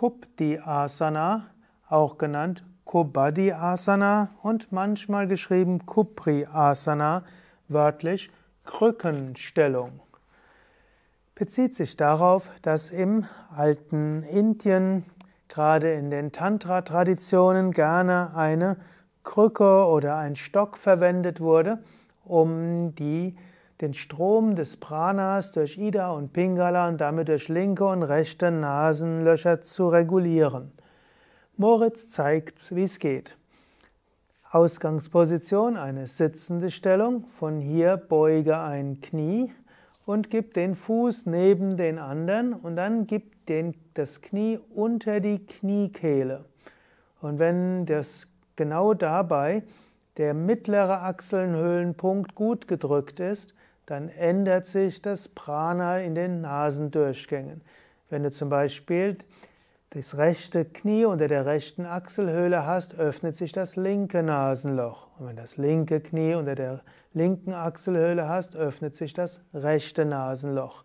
Kupti Asana, auch genannt Kubadi Asana und manchmal geschrieben Kupri Asana, wörtlich Krückenstellung. Bezieht sich darauf, dass im alten Indien, gerade in den Tantra-Traditionen, gerne eine Krücke oder ein Stock verwendet wurde, um die den Strom des Pranas durch Ida und Pingala und damit durch linke und rechte Nasenlöcher zu regulieren. Moritz zeigt, wie es geht. Ausgangsposition, eine sitzende Stellung. Von hier beuge ein Knie und gib den Fuß neben den anderen und dann gib den, das Knie unter die Kniekehle. Und wenn das genau dabei der mittlere Achselnhöhlenpunkt gut gedrückt ist, dann ändert sich das Prana in den Nasendurchgängen. Wenn du zum Beispiel das rechte Knie unter der rechten Achselhöhle hast, öffnet sich das linke Nasenloch. Und wenn das linke Knie unter der linken Achselhöhle hast, öffnet sich das rechte Nasenloch.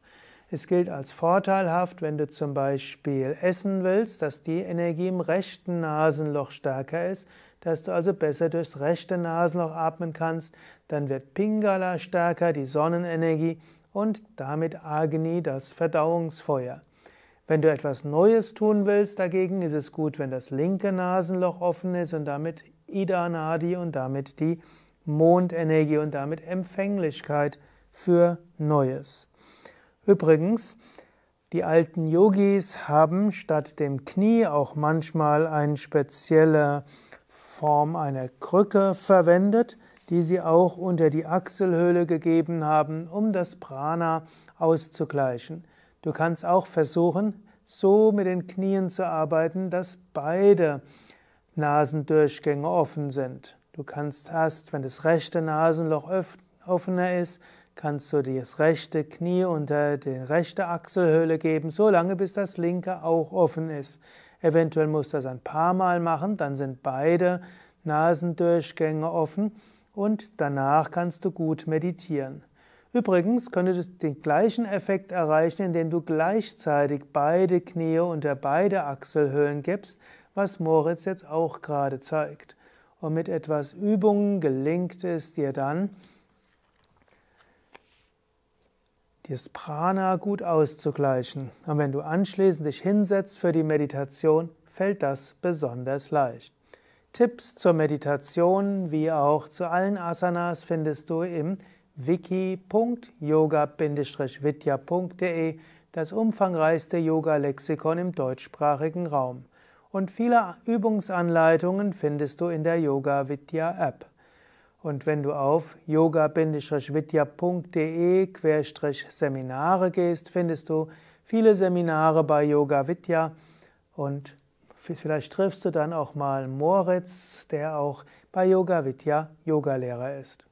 Es gilt als vorteilhaft, wenn du zum Beispiel essen willst, dass die Energie im rechten Nasenloch stärker ist, dass du also besser durchs rechte Nasenloch atmen kannst. Dann wird Pingala stärker, die Sonnenenergie und damit Agni, das Verdauungsfeuer. Wenn du etwas Neues tun willst, dagegen ist es gut, wenn das linke Nasenloch offen ist und damit Ida Nadi und damit die Mondenergie und damit Empfänglichkeit für Neues. Übrigens, die alten Yogis haben statt dem Knie auch manchmal eine spezielle Form einer Krücke verwendet, die sie auch unter die Achselhöhle gegeben haben, um das Prana auszugleichen. Du kannst auch versuchen, so mit den Knien zu arbeiten, dass beide Nasendurchgänge offen sind. Du kannst erst, wenn das rechte Nasenloch öffnet, offener ist, kannst du das rechte Knie unter die rechte Achselhöhle geben, solange bis das linke auch offen ist. Eventuell musst du das ein paar Mal machen, dann sind beide Nasendurchgänge offen und danach kannst du gut meditieren. Übrigens könntest du den gleichen Effekt erreichen, indem du gleichzeitig beide Knie unter beide Achselhöhlen gibst, was Moritz jetzt auch gerade zeigt. Und mit etwas Übungen gelingt es dir dann, dieses Prana gut auszugleichen. Und wenn du anschließend dich hinsetzt für die Meditation, fällt das besonders leicht. Tipps zur Meditation wie auch zu allen Asanas findest du im wiki.yoga-vidya.de, das umfangreichste Yoga-Lexikon im deutschsprachigen Raum. Und viele Übungsanleitungen findest du in der Yoga Vidya App. Und wenn du auf yoga-vidya.de-seminare gehst, findest du viele Seminare bei Yoga Vidya und vielleicht triffst du dann auch mal Moritz, der auch bei Yoga Vidya Yogalehrer ist.